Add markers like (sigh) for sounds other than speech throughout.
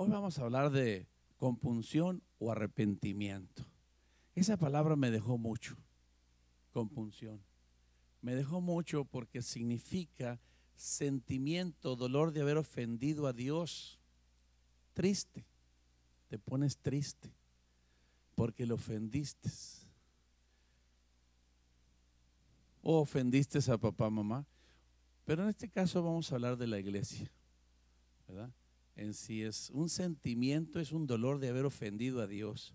Hoy vamos a hablar de compunción o arrepentimiento. Esa palabra me dejó mucho, compunción. Me dejó mucho porque significa sentimiento, dolor de haber ofendido a Dios. Triste, te pones triste porque lo ofendiste. O ofendiste a papá, mamá. Pero en este caso vamos a hablar de la iglesia. ¿verdad? en sí es un sentimiento, es un dolor de haber ofendido a Dios.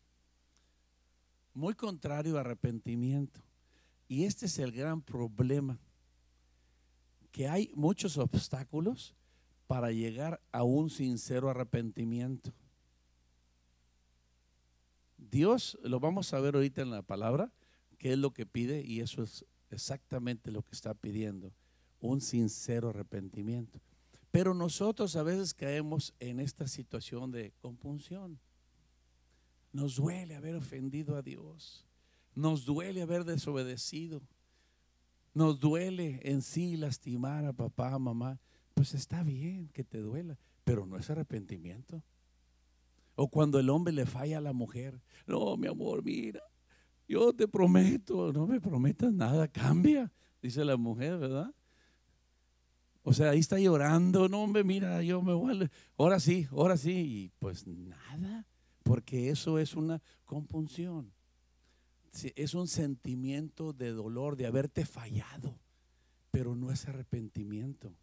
Muy contrario a arrepentimiento. Y este es el gran problema, que hay muchos obstáculos para llegar a un sincero arrepentimiento. Dios, lo vamos a ver ahorita en la palabra, qué es lo que pide y eso es exactamente lo que está pidiendo, un sincero arrepentimiento. Pero nosotros a veces caemos en esta situación de compunción. Nos duele haber ofendido a Dios. Nos duele haber desobedecido. Nos duele en sí lastimar a papá, mamá. Pues está bien que te duela, pero no es arrepentimiento. O cuando el hombre le falla a la mujer. No, mi amor, mira, yo te prometo, no me prometas nada, cambia, dice la mujer, ¿verdad? O sea, ahí está llorando, no, hombre, mira, yo me voy Ahora sí, ahora sí. Y pues nada, porque eso es una compunción. Es un sentimiento de dolor, de haberte fallado, pero no es arrepentimiento.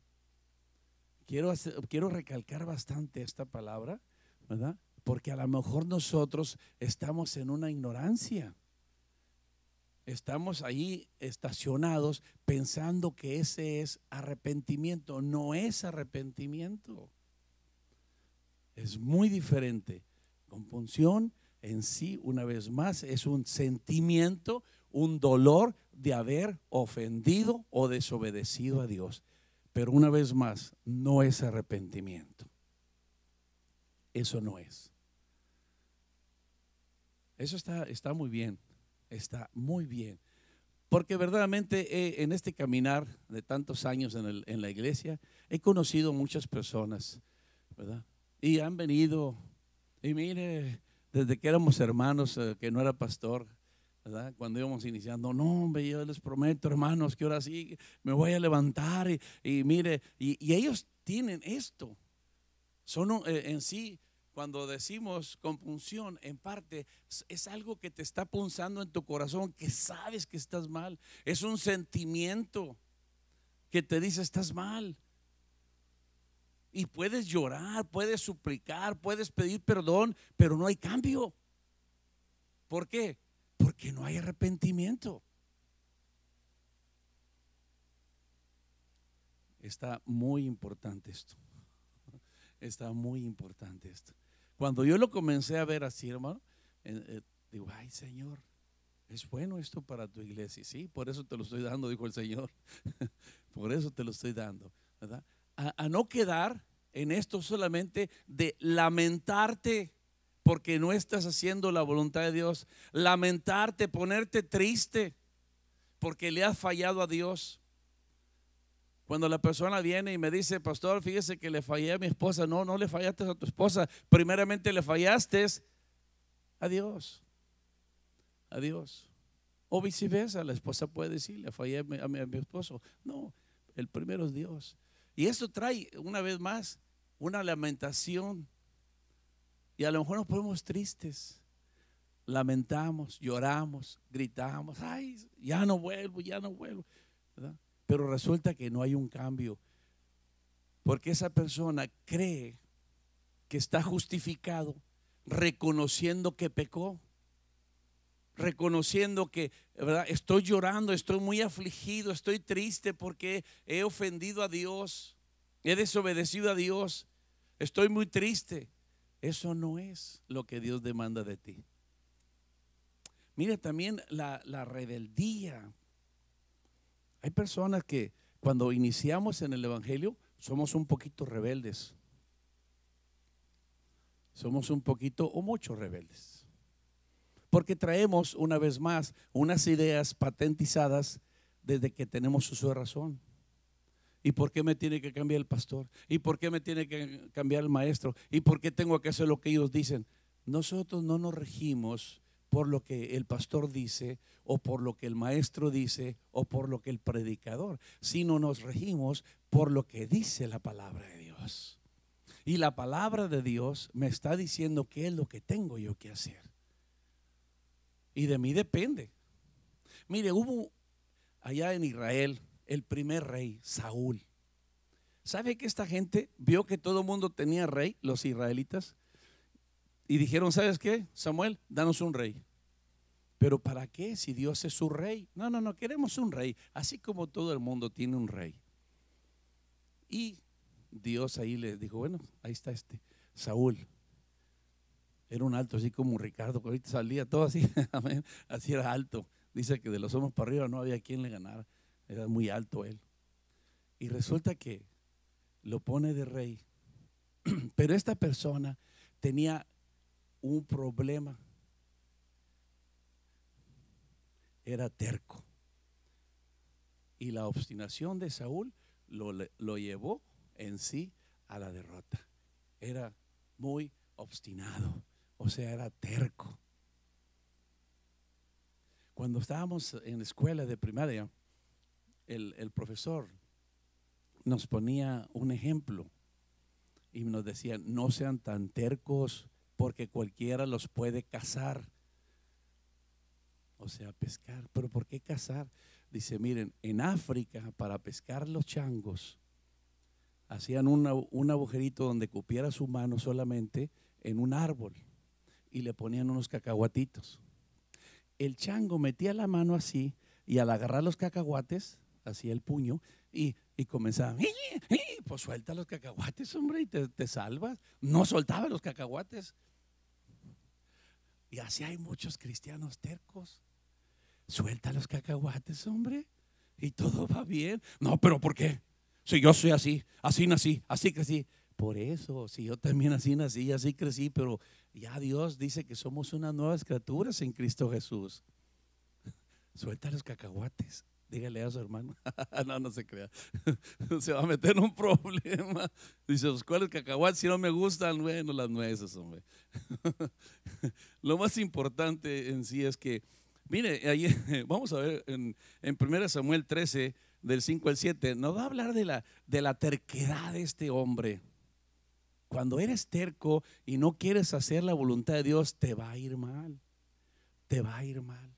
Quiero, quiero recalcar bastante esta palabra, ¿verdad? Porque a lo mejor nosotros estamos en una ignorancia. Estamos ahí estacionados pensando que ese es arrepentimiento. No es arrepentimiento. Es muy diferente. Compunción en sí, una vez más, es un sentimiento, un dolor de haber ofendido o desobedecido a Dios. Pero una vez más, no es arrepentimiento. Eso no es. Eso está, está muy bien está muy bien. Porque verdaderamente eh, en este caminar de tantos años en, la iglesia, he conocido muchas personas, Y han venido, y mire, desde que éramos hermanos, eh, que no era pastor, Cuando íbamos iniciando, no, hombre, yo les prometo, hermanos, que ahora sí me voy a levantar, y, mire, y, y ellos tienen esto, son eh, en sí cuando decimos compunción, en parte es algo que te está punzando en tu corazón, que sabes que estás mal. Es un sentimiento que te dice estás mal. Y puedes llorar, puedes suplicar, puedes pedir perdón, pero no hay cambio. ¿Por qué? Porque no hay arrepentimiento. Está muy importante esto. Está muy importante esto. Cuando yo lo comencé a ver así, hermano, eh, digo, ay Señor, es bueno esto para tu iglesia. Sí, por eso te lo estoy dando, dijo el Señor. (laughs) por eso te lo estoy dando, ¿verdad? a no quedar en esto solamente de lamentarte porque no estás haciendo la voluntad de Dios, lamentarte, ponerte triste porque le has fallado a Dios, cuando la persona viene y me dice, pastor, fíjese que le fallé a mi esposa. No, no le fallaste a tu esposa. Primeramente le fallaste a Dios. A Dios. O viceversa, la esposa puede decir, le fallé a mi, esposo. No, el primero es Dios. Y eso trae, una vez más, una lamentación. Y a lo mejor nos ponemos tristes. Lamentamos, lloramos, gritamos. Ay, ya no vuelvo, ya no vuelvo. ¿Verdad? pero resulta que no hay un cambio. Porque esa persona cree que está justificado reconociendo que pecó, reconociendo que estoy llorando, estoy muy afligido, estoy triste porque he ofendido a Dios, he desobedecido a Dios, estoy muy triste. Eso no es lo que Dios demanda de ti. Mira también la, la rebeldía hay personas que cuando iniciamos en el Evangelio somos un poquito rebeldes. Somos un poquito o mucho rebeldes. Porque traemos una vez más unas ideas patentizadas desde que tenemos su razón. ¿Y por qué me tiene que cambiar el pastor? ¿Y por qué me tiene que cambiar el maestro? ¿Y por qué tengo que hacer lo que ellos dicen? Nosotros no nos regimos por lo que el pastor dice o por lo que el maestro dice o por lo que el predicador, sino nos regimos por lo que dice la palabra de Dios. Y la palabra de Dios me está diciendo qué es lo que tengo yo que hacer. Y de mí depende. Mire, hubo allá en Israel el primer rey, Saúl. ¿Sabe que esta gente vio que todo el mundo tenía rey, los israelitas? y dijeron, ¿sabes qué? Samuel, danos un rey. Pero ¿para qué si Dios es su rey? No, no, no, queremos un rey, así como todo el mundo tiene un rey. Y Dios ahí le dijo, bueno, ahí está este, Saúl. Era un alto, así como Ricardo, que ahorita salía todo así, (laughs) así era alto. Dice que de los hombros para arriba no había quien le ganara, era muy alto él. Y resulta que lo pone de rey. (clears throat) Pero esta persona tenía un problema. Era terco. Y la obstinación de Saúl lo, llevó en sí a la derrota. Era muy obstinado, o sea, era terco. Cuando estábamos en la escuela de primaria, el, el profesor nos ponía un ejemplo y nos decía, no sean tan tercos, porque cualquiera los puede cazar. O sea, pescar. Pero ¿por qué cazar? Dice, miren, en África para pescar los changos hacían un agujerito donde cupiera su mano solamente en un árbol y le ponían unos cacahuatitos. El chango metía la mano así y al agarrar los cacahuates, hacía el puño y, y comenzaba, pues suelta los cacahuates, hombre, y te, te salvas. No soltaba los cacahuates. Y así hay muchos cristianos tercos. Suelta los cacahuates, hombre, y todo va bien. No, pero ¿por qué? Si yo soy así, así nací, así crecí. Por eso, si yo también así nací, así crecí, pero ya Dios dice que somos unas nuevas criaturas en Cristo Jesús. (laughs) Suelta los cacahuates dígale a su hermano. (laughs) no, no se crea. (laughs) se va a meter en un problema. Dice, pues, el cacahuates? Si no me gustan, bueno, las nueces, hombre. (laughs) Lo más importante en sí es que, mire, ahí, vamos a ver en, en 1 Samuel 13, del 5 al 7, nos va a hablar de la, de la terquedad de este hombre. Cuando eres terco y no quieres hacer la voluntad de Dios, te va a ir mal. Te va a ir mal.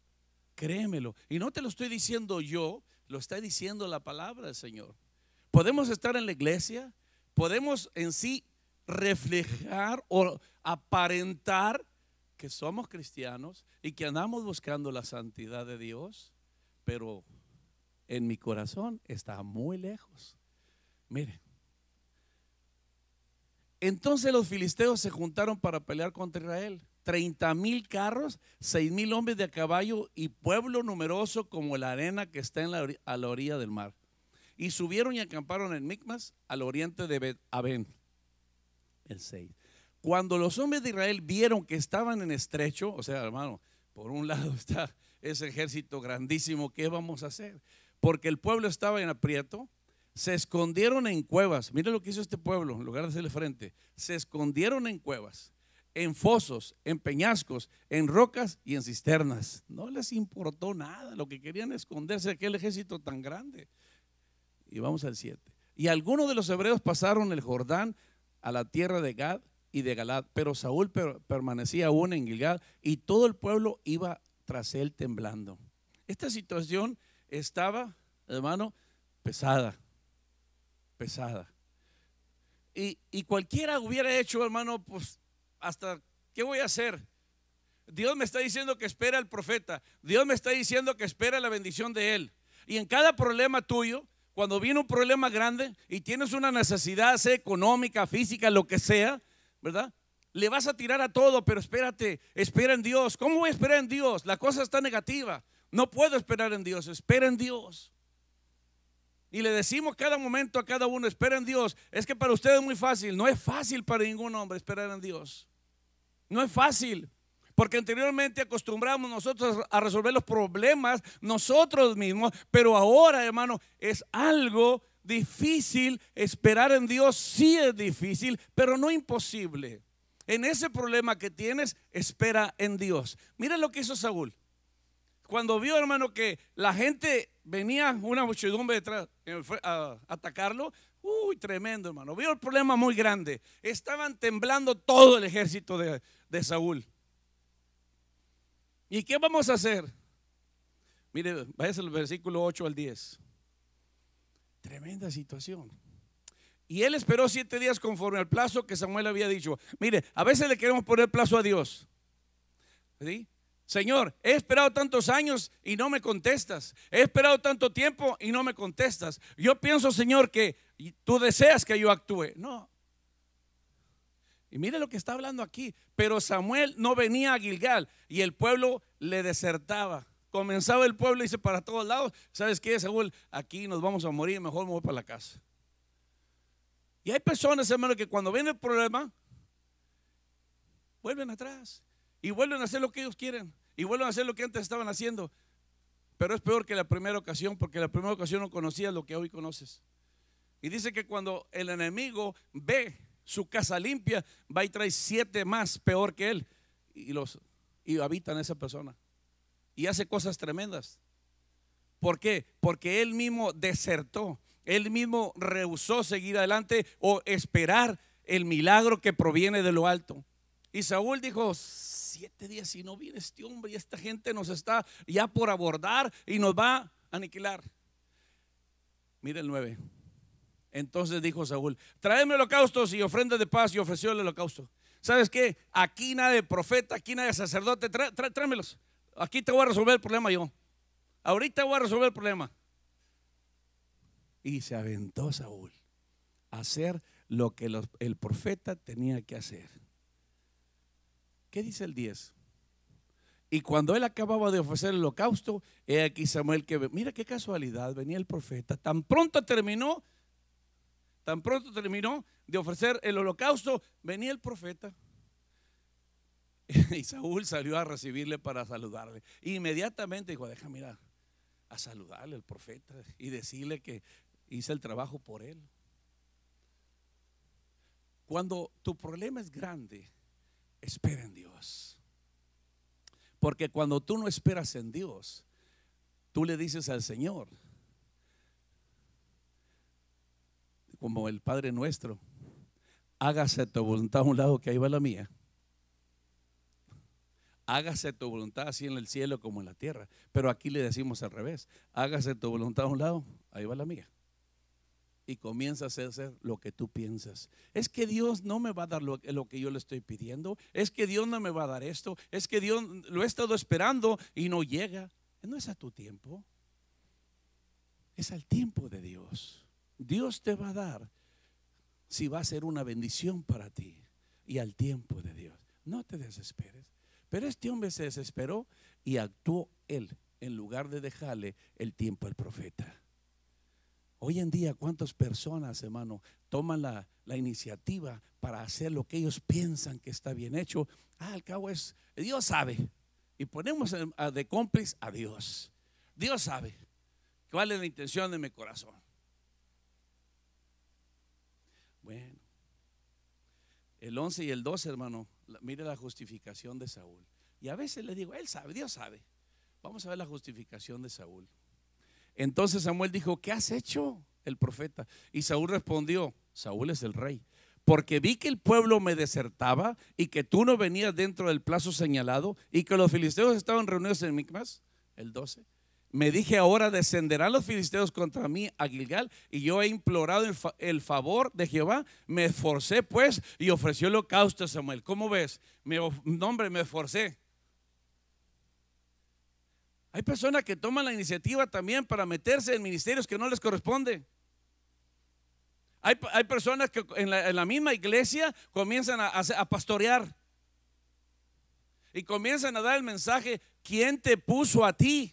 Créemelo. Y no te lo estoy diciendo yo, lo está diciendo la palabra del Señor. Podemos estar en la iglesia, podemos en sí reflejar o aparentar que somos cristianos y que andamos buscando la santidad de Dios, pero en mi corazón está muy lejos. miren entonces los filisteos se juntaron para pelear contra Israel. 30 mil carros, seis mil hombres de a caballo y pueblo numeroso como la arena que está en a la orilla del mar. Y subieron y acamparon en Micmas, al oriente de Abén El 6. Cuando los hombres de Israel vieron que estaban en estrecho, o sea, hermano, por un (laughs) lado está ese ejército grandísimo, ¿qué vamos a hacer? Porque el pueblo estaba en aprieto, se escondieron en cuevas. Mira lo que hizo este pueblo, en lugar de hacerle frente. Se escondieron en cuevas en fosos, en peñascos, en rocas y en cisternas. No les importó nada, lo que querían esconderse aquel ejército tan grande. Y vamos al 7. Y algunos de los hebreos pasaron el Jordán a la tierra de Gad y de Galad, pero Saúl permanecía aún en Gilgad y todo el pueblo iba tras él temblando. Esta situación estaba, hermano, pesada, pesada. Y, y cualquiera hubiera hecho, hermano, pues hasta ¿qué voy a hacer? Dios me está diciendo que espera al profeta. Dios me está diciendo que espera la bendición de él. Y en cada problema tuyo, cuando viene un problema grande y tienes una necesidad, económica, física, lo que sea, ¿verdad? Le vas a tirar a todo, pero espérate, espera en Dios. ¿Cómo voy a esperar en Dios? La cosa está negativa. No puedo esperar en Dios, espera en Dios. Y le decimos cada momento a cada uno, espera en Dios. Es que para usted es muy fácil, no es fácil para ningún hombre esperar en Dios. No es fácil. Porque anteriormente acostumbramos nosotros a resolver los problemas nosotros mismos, pero ahora, hermano, es algo difícil. Esperar en Dios sí es difícil, pero no imposible. En ese problema que tienes, espera en Dios. Mira lo que hizo Saúl. Cuando vio, hermano, que la gente venía, una muchedumbre detrás eh, a atacarlo, Uy, tremendo, hermano. Vio el problema muy grande. Estaban temblando todo el ejército de, Saúl. ¿Y qué vamos a hacer? Mire, váyase al versículo 8 al 10. Tremenda situación. Y él esperó siete días conforme al plazo que Samuel había dicho. Mire, a veces le queremos poner plazo a Dios. ¿Sí? Señor, he esperado tantos años y no me contestas. He esperado tanto tiempo y no me contestas. Yo pienso, Señor, que tú deseas que yo actúe. No. Y mire lo que está hablando aquí. Pero Samuel no venía a Gilgal y el pueblo le desertaba. Comenzaba el pueblo y dice para todos lados, ¿sabes qué, Saúl? Aquí nos vamos a morir, mejor me voy para la casa. Y hay personas, hermano, que cuando viene el problema, vuelven atrás y vuelven a hacer lo que ellos quieren y vuelven a hacer lo que antes estaban haciendo. Pero es peor que la primera ocasión, porque la primera ocasión no conocías lo que hoy conoces. Y dice que cuando el enemigo ve su casa limpia, va y trae siete más peor que él y los y habitan esa persona. Y hace cosas tremendas. ¿Por qué? Porque él mismo desertó, él mismo rehusó seguir adelante o esperar el milagro que proviene de lo alto. Y Saúl dijo, siete días y no viene este hombre y esta gente nos está ya por abordar y nos va a aniquilar. Mira el nueve entonces dijo Saúl, traeme holocaustos y ofrendas de paz y ofreció el holocausto. ¿Sabes qué? Aquí nada de profeta, aquí nada de sacerdote, tráemelos Aquí te voy a resolver el problema yo. Ahorita voy a resolver el problema. Y se aventó Saúl a hacer lo que el profeta tenía que hacer. ¿Qué dice el 10? Y cuando él acababa de ofrecer el holocausto, he aquí Samuel que, mira qué casualidad, venía el profeta, tan pronto terminó Tan pronto terminó de ofrecer el holocausto, venía el profeta. (laughs) Y Saúl salió a recibirle para saludarle. Inmediatamente dijo, deja ir a, saludarle al profeta y decirle que hice el trabajo por él. Cuando tu problema es grande, espera en Dios. Porque cuando tú no esperas en Dios, tú le dices al Señor, como el Padre nuestro. Hágase tu voluntad a un lado que ahí va la mía. Hágase tu voluntad así en el cielo como en la tierra. Pero aquí le decimos al revés. Hágase tu voluntad a un lado, ahí va la mía. Y comienza a hacerse lo que tú piensas. Es que Dios no me va a dar lo, lo que yo le estoy pidiendo. Es que Dios no me va a dar esto. Es que Dios lo he estado esperando y no llega. No es a tu tiempo. Es al tiempo de Dios. Dios te va a dar si va a ser una bendición para ti y al tiempo de Dios. No te desesperes. Pero este hombre se desesperó y actuó él en lugar de dejarle el tiempo al profeta. Hoy en día, ¿cuántas personas, hermano, toman la, iniciativa para hacer lo que ellos piensan que está bien hecho? Ah, al cabo es, Dios sabe. Y ponemos de cómplice a Dios. Dios sabe cuál es la intención de mi corazón. Bueno, el 11 y el 12, hermano, mire la justificación de Saúl. Y a veces le digo, él sabe, Dios sabe. Vamos a ver la justificación de Saúl. Entonces Samuel dijo, ¿qué has hecho el profeta? Y Saúl respondió, Saúl es el rey porque vi que el pueblo me desertaba y que tú no venías dentro del plazo señalado y que los filisteos estaban reunidos en Micmas, el 12. Me dije, ahora descenderán los filisteos contra mí a Gilgal, y yo he implorado el, favor de Jehová. Me esforcé pues y ofreció el holocausto a Samuel. ¿Cómo ves? Mi nombre me esforcé. Hay personas que toman la iniciativa también para meterse en ministerios que no les corresponde. Hay, personas que en la, misma iglesia comienzan a pastorear y comienzan a dar el mensaje, ¿quién te puso a ti?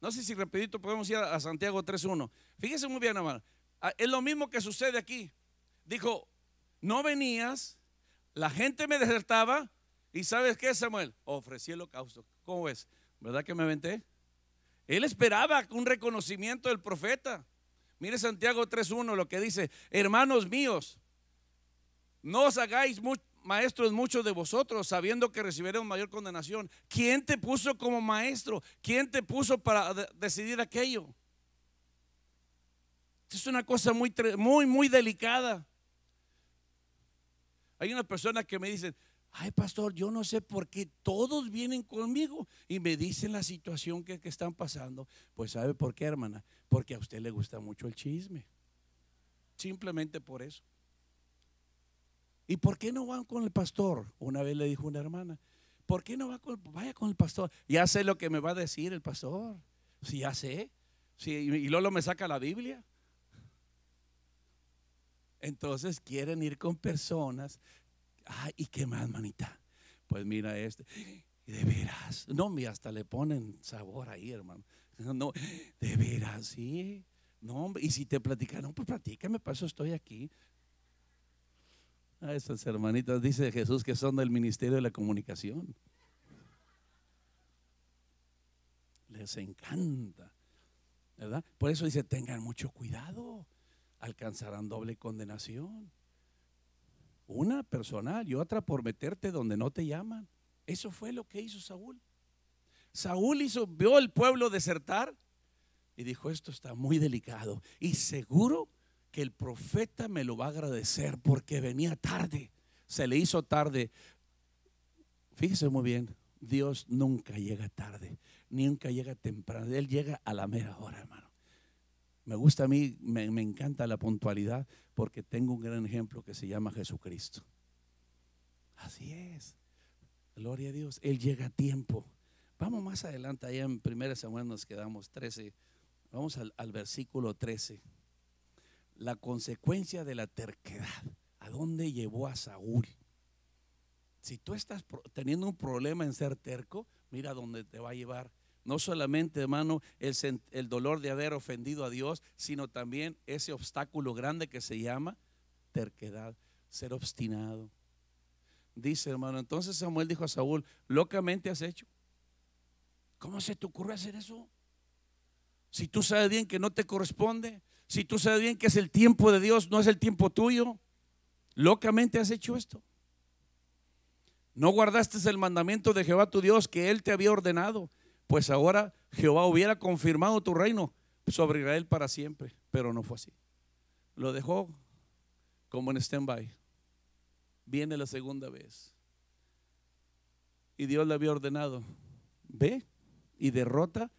No sé si rapidito podemos ir a Santiago 3.1. Fíjese muy bien, hermano. Ah, es lo mismo que sucede aquí. Dijo, no venías, la gente me desertaba y ¿sabes qué, Samuel? Ofrecí el holocausto. ¿Cómo es? ¿Verdad que me aventé? Él esperaba un reconocimiento del profeta. Mire Santiago 3.1 lo que dice, hermanos míos, no os hagáis mucho maestros muchos de vosotros, sabiendo que recibiremos mayor condenación. ¿Quién te puso como maestro? ¿Quién te puso para decidir aquello? Es una cosa muy, muy, muy delicada. Hay una persona que me dice ay pastor, yo no sé por qué todos vienen conmigo y me dicen la situación que están pasando. Pues sabe por qué, hermana, porque a usted le gusta mucho el chisme. Simplemente por eso. ¿Y por qué no van con el pastor? Una vez le dijo una hermana, ¿por qué no va con, vaya con el pastor? Ya sé lo que me va a decir el pastor. sí, ya sé. y Lolo me saca la Biblia. Entonces quieren ir con personas. Ay, ¿y qué más, manita? Pues mira este. De veras. No, mi hasta le ponen sabor ahí, hermano. (laughs) de veras, sí. No, y si te platican, no, pues platícame, por eso estoy aquí. A esas hermanitas dice Jesús que son del Ministerio de la Comunicación. Les encanta, ¿verdad? Por eso dice, tengan mucho cuidado, alcanzarán doble condenación. Una personal y otra por meterte donde no te llaman. Eso fue lo que hizo Saúl. Saúl hizo, vio al pueblo desertar y dijo, esto está muy delicado y seguro que el profeta me lo va a agradecer porque venía tarde, se le hizo tarde. Fíjese muy bien, Dios nunca llega tarde, nunca llega temprano, Él llega a la mera hora, hermano. Me gusta a mí, me, encanta la puntualidad porque tengo un gran ejemplo que se llama Jesucristo. Así es, gloria a Dios, Él llega a tiempo. Vamos más adelante, allá en primera semana nos quedamos 13, vamos al, al versículo 13 la consecuencia de la terquedad. ¿A dónde llevó a Saúl? Si tú estás teniendo un problema en ser terco, mira dónde te va a llevar. No solamente, hermano, el, el dolor de haber ofendido a Dios, sino también ese obstáculo grande que se llama terquedad, ser obstinado. Dice, hermano, entonces Samuel dijo a Saúl, locamente has hecho. ¿Cómo se te ocurre hacer eso? Si tú sabes bien que no te corresponde, si tú sabes bien que es el tiempo de Dios, no es el tiempo tuyo, locamente has hecho esto. No guardaste el mandamiento de Jehová tu Dios que Él te había ordenado, pues ahora Jehová hubiera confirmado tu reino sobre Israel para siempre, pero no fue así. Lo dejó como en stand-by. Viene la segunda vez. Y Dios le había ordenado, ve y derrota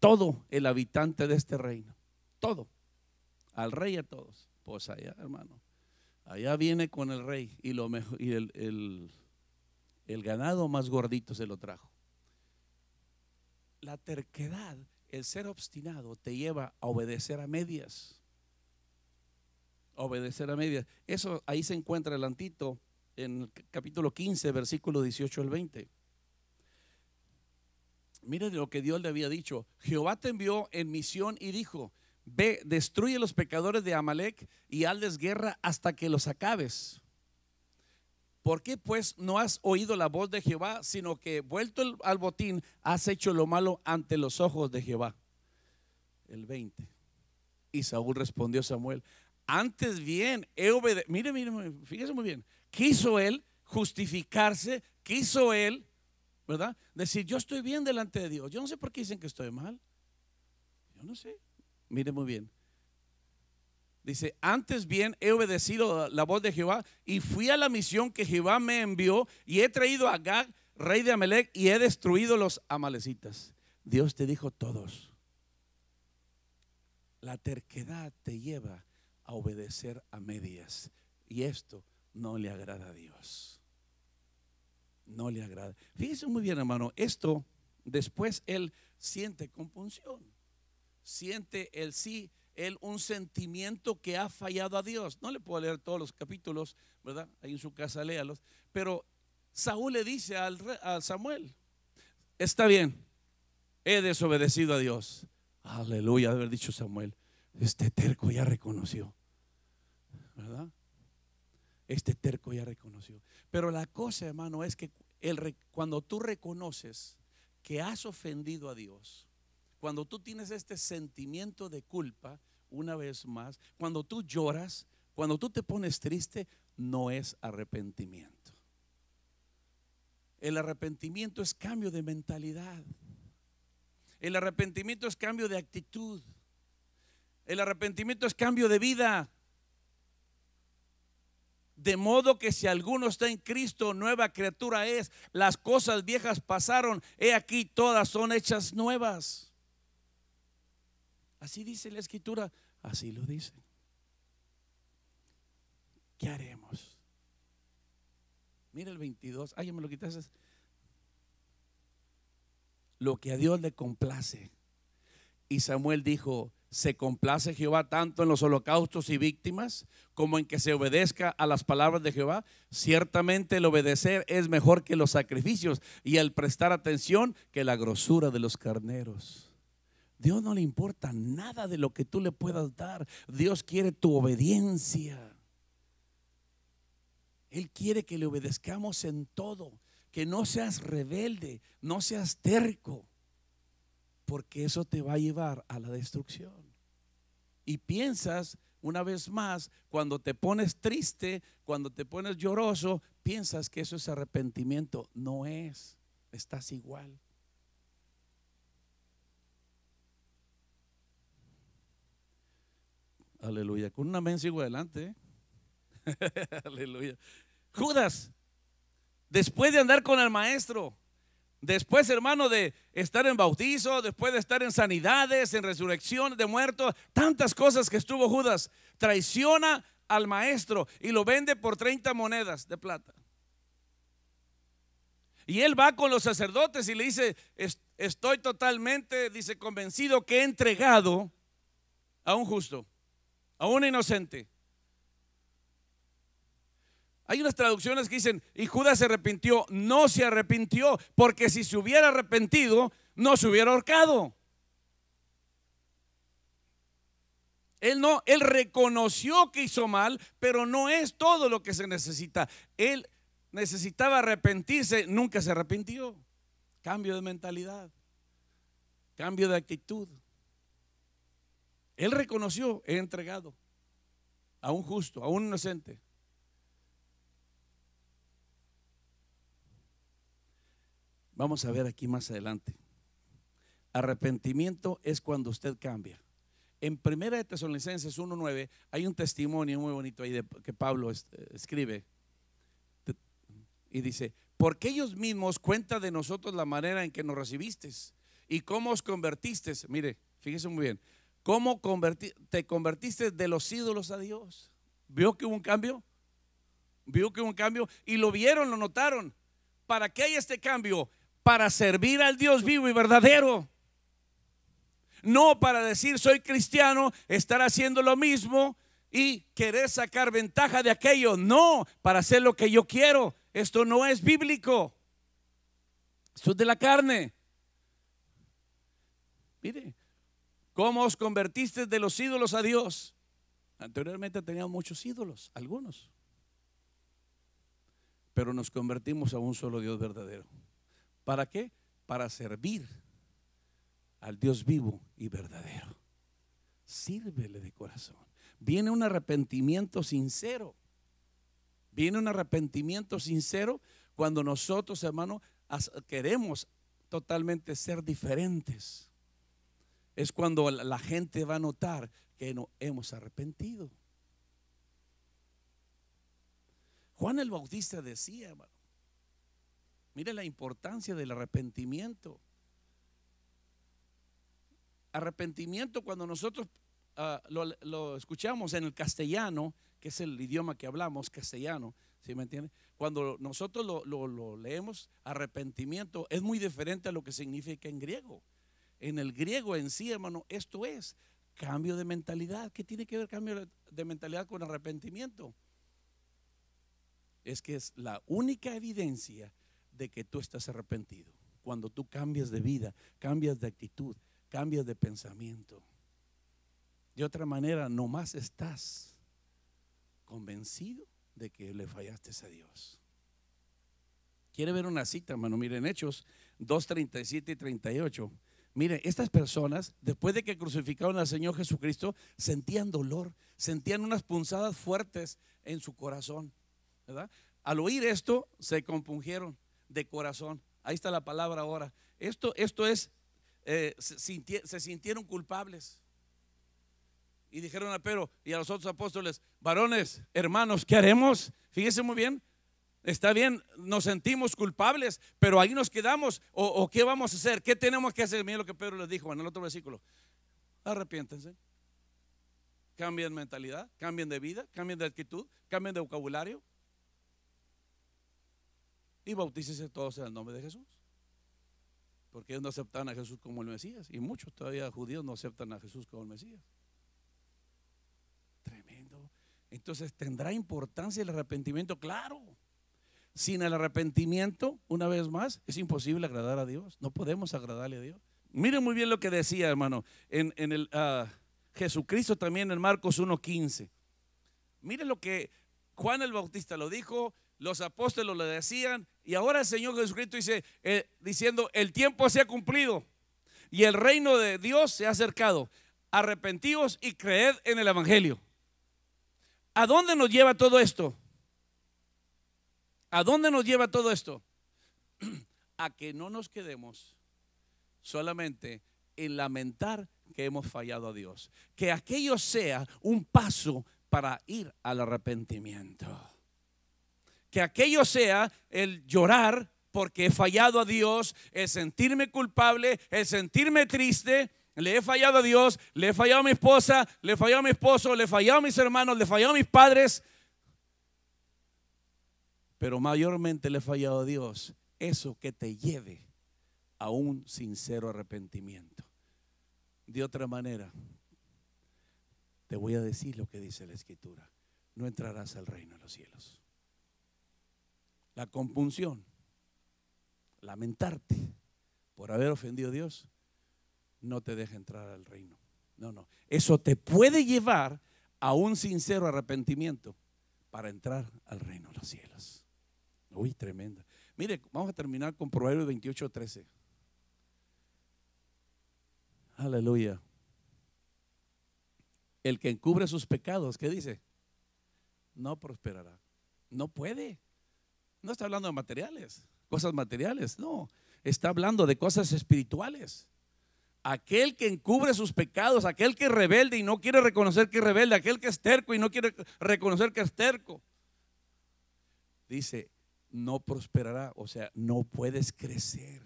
todo el habitante de este reino todo, al rey a todos. Pues allá, hermano, allá viene con el rey y, lo mejor, y el, ganado más gordito se lo trajo. La terquedad, el ser obstinado, te lleva a obedecer a medias. Obedecer a medias. Eso ahí se encuentra el adelantito en el capítulo 15, versículo 18 al 20. Miren lo que Dios le había dicho. Jehová te envió en misión y dijo, Ve, destruye los pecadores de Amalek y al guerra hasta que los acabes. ¿Por qué pues no has oído la voz de Jehová, sino que vuelto al botín has hecho lo malo ante los ojos de Jehová? El 20. Y Saúl respondió a Samuel, antes bien, he obedecido mire, mire, fíjese muy bien, quiso él justificarse, quiso él, ¿verdad? Decir, yo estoy bien delante de Dios. Yo no sé por qué dicen que estoy mal. Yo no sé. Mire muy bien. Dice, antes bien he obedecido la voz de Jehová y fui a la misión que Jehová me envió y he traído a Gag, rey de Amalec y he destruido los amalecitas. Dios te dijo todos. La terquedad te lleva a obedecer a medias y esto no le agrada a Dios. No le agrada. Fíjese muy bien, hermano, esto después él siente compunción siente el sí, el un sentimiento que ha fallado a Dios. No le puedo leer todos los capítulos, ¿verdad? Ahí en su casa léalos. Pero Saúl le dice al, a Samuel, está bien, he desobedecido a Dios. Aleluya, haber dicho Samuel, este terco ya reconoció, ¿verdad? Este terco ya reconoció. Pero la cosa, hermano, es que el, cuando tú reconoces que has ofendido a Dios, cuando tú tienes este sentimiento de culpa, una vez más, cuando tú lloras, cuando tú te pones triste, no es arrepentimiento. El arrepentimiento es cambio de mentalidad. El arrepentimiento es cambio de actitud. El arrepentimiento es cambio de vida. De modo que si alguno está en Cristo, nueva criatura es. Las cosas viejas pasaron. He aquí, todas son hechas nuevas. Así dice la escritura, así lo dice. ¿Qué haremos? Mira el 22, ay, me lo quitaste. Lo que a Dios le complace. Y Samuel dijo, se complace Jehová tanto en los holocaustos y víctimas como en que se obedezca a las palabras de Jehová. Ciertamente el obedecer es mejor que los sacrificios y el prestar atención que la grosura de los carneros. Dios no le importa nada de lo que tú le puedas dar. Dios quiere tu obediencia. Él quiere que le obedezcamos en todo, que no seas rebelde, no seas terco, porque eso te va a llevar a la destrucción. Y piensas, una vez más, cuando te pones triste, cuando te pones lloroso, piensas que eso es arrepentimiento. No es, estás igual. Aleluya. Con una amén sigo adelante. ¿eh? (laughs) Aleluya. Judas, después de andar con el maestro, después, hermano, de estar en bautizo, después de estar en sanidades, en resurrección de muertos, tantas cosas que estuvo Judas, traiciona al maestro y lo vende por 30 monedas de plata. Y él va con los sacerdotes y le dice, estoy totalmente, dice, convencido que he entregado a un justo a un inocente. Hay unas traducciones que dicen, y Judas se arrepintió, no se arrepintió, porque si se hubiera arrepentido, no se hubiera ahorcado. Él no, él reconoció que hizo mal, pero no es todo lo que se necesita. Él necesitaba arrepentirse, nunca se arrepintió. Cambio de mentalidad, cambio de actitud. Él reconoció, he entregado a un justo, a un inocente. Vamos a ver aquí más adelante. Arrepentimiento es cuando usted cambia. En Primera de Tesalonicenses 1.9 hay un testimonio muy bonito ahí que Pablo eh, escribe. Y dice, porque ellos mismos cuentan de nosotros la manera en que nos recibisteis y cómo os convertisteis." Mire, fíjese muy bien, ¿Cómo te convertiste de los ídolos a Dios? ¿Vio que hubo un cambio? ¿Vio que hubo un cambio? Y lo vieron, lo notaron. ¿Para qué hay este cambio? Para servir al Dios vivo y verdadero. No para decir soy cristiano, estar haciendo lo mismo y querer sacar ventaja de aquello. No, para hacer lo que yo quiero. Esto no es bíblico. Esto es de la carne. Mire, ¿Cómo os convertiste de los ídolos a Dios? Anteriormente teníamos muchos ídolos, algunos. Pero nos convertimos a un solo Dios verdadero. ¿Para qué? Para servir al Dios vivo y verdadero. Sírvele de corazón. Viene un arrepentimiento sincero. Viene un arrepentimiento sincero cuando nosotros, hermanos queremos totalmente ser diferentes es cuando la gente va a notar que nos hemos arrepentido. Juan el Bautista decía, mire la importancia del arrepentimiento. Arrepentimiento cuando nosotros ah, lo, escuchamos en el castellano, que es el idioma que hablamos, castellano, ¿sí me entiende? Cuando nosotros lo leemos, arrepentimiento es muy diferente a lo que significa en griego en el griego en sí, hermano, esto es cambio de mentalidad. ¿Qué tiene que ver cambio de mentalidad con arrepentimiento? Es que es la única evidencia de que tú estás arrepentido. Cuando tú cambias de vida, cambias de actitud, cambias de pensamiento. De otra manera, nomás estás convencido de que le fallaste a Dios. ¿Quiere ver una cita, hermano? Miren, Hechos 2.37 y 38 mire estas personas, después de que crucificaron al Señor Jesucristo, sentían dolor, sentían unas punzadas fuertes en su corazón. Al oír esto, se compungieron de corazón. Ahí está la palabra ahora. Esto, esto es, eh, se, sintieron culpables. Y dijeron a Pedro y a los otros apóstoles, varones, hermanos, ¿qué haremos? Fíjense muy bien, Está bien, nos sentimos culpables, pero ahí nos quedamos. ¿O, qué vamos a hacer? ¿Qué tenemos que hacer? Miren lo que Pedro les dijo en el otro versículo. Arrepiéntense. Cambien mentalidad, cambien de vida, cambien de actitud, cambien de vocabulario. Y bautícese todos en el nombre de Jesús. Porque ellos no aceptan a Jesús como el Mesías. Y muchos todavía judíos no aceptan a Jesús como el Mesías. Tremendo. Entonces, ¿tendrá importancia el arrepentimiento? Claro. Sin el arrepentimiento, una vez más, es imposible agradar a Dios. No podemos agradarle a Dios. Miren muy bien lo que decía, hermano, en, el ah, Jesucristo también en Marcos 1.15. Miren lo que Juan el Bautista lo dijo, los apóstoles lo decían, y ahora el Señor Jesucristo dice, eh, diciendo, el tiempo se ha cumplido y el reino de Dios se ha acercado. Arrepentíos y creed en el Evangelio. ¿A dónde nos lleva todo esto? ¿A dónde nos lleva todo esto? (clears throat) A que no nos quedemos solamente en lamentar que hemos fallado a Dios. Que aquello sea un paso para ir al arrepentimiento. Que aquello sea el llorar porque he fallado a Dios, el sentirme culpable, el sentirme triste. Le he fallado a Dios, le he fallado a mi esposa, le he fallado a mi esposo, le he fallado a mis hermanos, le he fallado a mis padres, pero mayormente le he fallado a Dios, eso que te lleve a un sincero arrepentimiento. De otra manera, te voy a decir lo que dice la Escritura, no entrarás al reino de los cielos. La compunción, lamentarte por haber ofendido a Dios, no te deja entrar al reino. No, no. Eso te puede llevar a un sincero arrepentimiento para entrar al reino de los cielos. Uy, tremenda. Mire, vamos a terminar con Proverbios 28, 13. Aleluya. El que encubre sus pecados, ¿qué dice? No prosperará. No puede. No está hablando de materiales, cosas materiales, no. Está hablando de cosas espirituales. Aquel que encubre sus pecados, aquel que rebelde y no quiere reconocer que es rebelde, aquel que es terco y no quiere reconocer que es terco. Dice, no prosperará, o sea, no puedes crecer.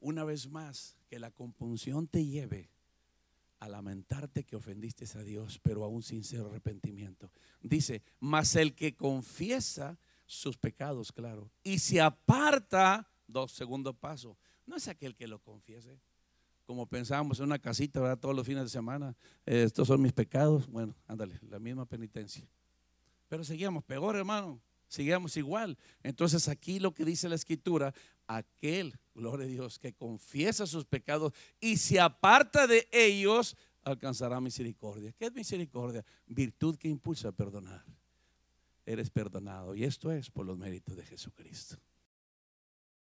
Una vez más, que la compunción te lleve a lamentarte que ofendiste a Dios, pero a un sincero arrepentimiento. Dice, mas el que confiesa sus pecados, claro, y se aparta, dos, segundo paso, no es aquel que lo confiese. Como pensábamos en una casita, ¿verdad? Todos los fines de semana, estos son mis pecados. Bueno, ándale, la misma penitencia. Pero seguíamos peor, hermano sigamos igual. Entonces aquí lo que dice la escritura, aquel, gloria a Dios, que confiesa sus pecados y se aparta de ellos, alcanzará misericordia. ¿Qué es misericordia? Virtud que impulsa a perdonar. Eres perdonado. Y esto es por los méritos de Jesucristo.